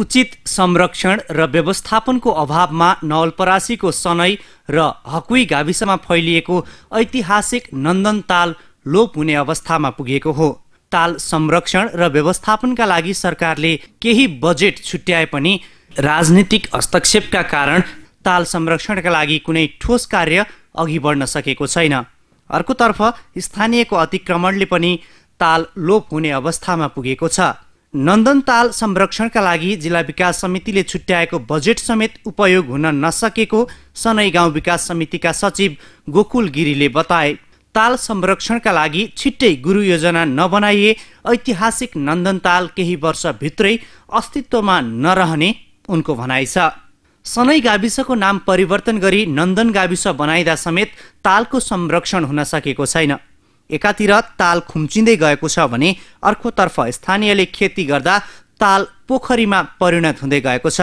उचित संरक्षण र व्यवस्थापनको अभावमा नवलपरासीको सनै र हकुई गाविसमा फैलिएको ऐतिहासिक नन्दन ताल लोप हुने अवस्थामा पुगेको हो ताल संरक्षण र व्यवस्थापनका लागि सरकारले केही बजेट छुट्याए पनि राजनीतिक हस्तक्षेपका कारण ताल संरक्षणका लागि कुनै ठोस कार्य अघि बढ्न सकेको छैन अर्कोतर्फ स्थानीयको अतिक्रमणले पनि ताल लोप हुने अवस्थामा पुगेको छ नन्दनताल संरक्षणका लागि जिल्ला विकास समितिले छुट्याएको बजेट समेत उपयोग हुन नसकेको सनै गाउँ विकास समितिका सचिव गोकुल गिरीले बताए ताल संरक्षणका लागि छिट्टै गुरु योजना नबनाइए ऐतिहासिक नन्दनताल केही वर्षभित्रै अस्तित्वमा नरहने उनको भनाइ छ सनै गाविसको नाम परिवर्तन गरी नन्दन गाविस बनाइदा समेत तालको संरक्षण हुन सकेको छैन एकातिर ताल खुम्चिँदै गएको छ भने अर्कोतर्फ स्थानीयले खेती गर्दा ताल पोखरीमा परिणत हुँदै गएको छ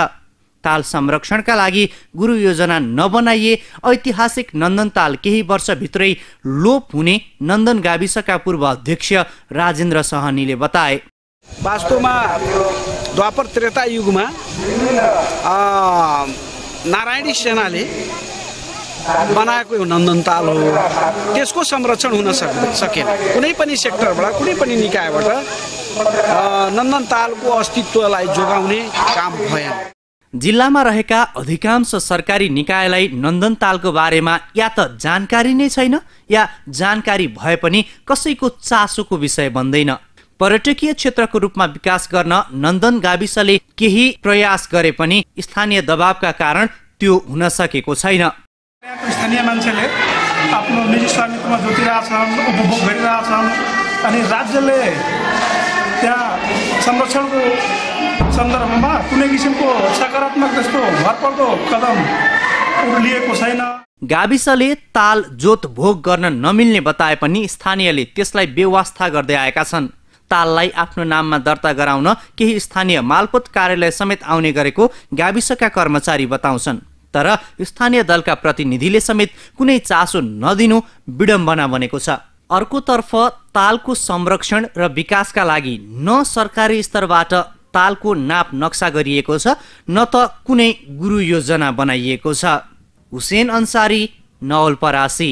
ताल संरक्षणका लागि गुरु योजना नबनाइए ऐतिहासिक नन्दन ताल केही वर्षभित्रै लोप हुने नन्दन गाविसका पूर्व अध्यक्ष राजेन्द्र सहनीले बताए वास्तवमा द्वापर त्रेता युगमा नारायणी सेनाले बनाएको यो नन्दनताल हो त्यसको संरक्षण हुन सक सकेन कुनै पनि सेक्टरबाट कुनै पनि निकायबाट नन्दनतालको अस्तित्वलाई जोगाउने काम भएन जिल्लामा रहेका अधिकांश सरकारी निकायलाई नन्दनतालको बारेमा या त जानकारी नै छैन या जानकारी भए पनि कसैको चासोको विषय बन्दैन पर्यटकीय क्षेत्रको रूपमा विकास गर्न नन्दन गाविसले केही प्रयास गरे पनि स्थानीय दबावका कारण त्यो हुन सकेको छैन यहाँको स्थानीय मान्छेले आफ्नो निजी स्वामित्वमा जोतिरहेछन् उपभोग गरिरहेछन् अनि राज्यले त्यहाँ संरक्षणको सन्दर्भमा कुनै किसिमको सकारात्मक त्यस्तो भरपर्दो कदम लिएको छैन गाविसले ताल जोत भोग गर्न नमिल्ने बताए पनि स्थानीयले त्यसलाई व्यवस्था गर्दै आएका छन् ताललाई आफ्नो नाममा दर्ता गराउन केही स्थानीय मालपोत कार्यालय समेत आउने गरेको गाविसका कर्मचारी बताउँछन् तर स्थानीय दलका प्रतिनिधिले समेत कुनै चासो नदिनु विडम्बना बनेको छ अर्कोतर्फ तालको संरक्षण र विकासका लागि न सरकारी स्तरबाट तालको नाप नक्सा गरिएको छ न त कुनै गुरु योजना बनाइएको छ हुसेन अन्सारी नवलपरासी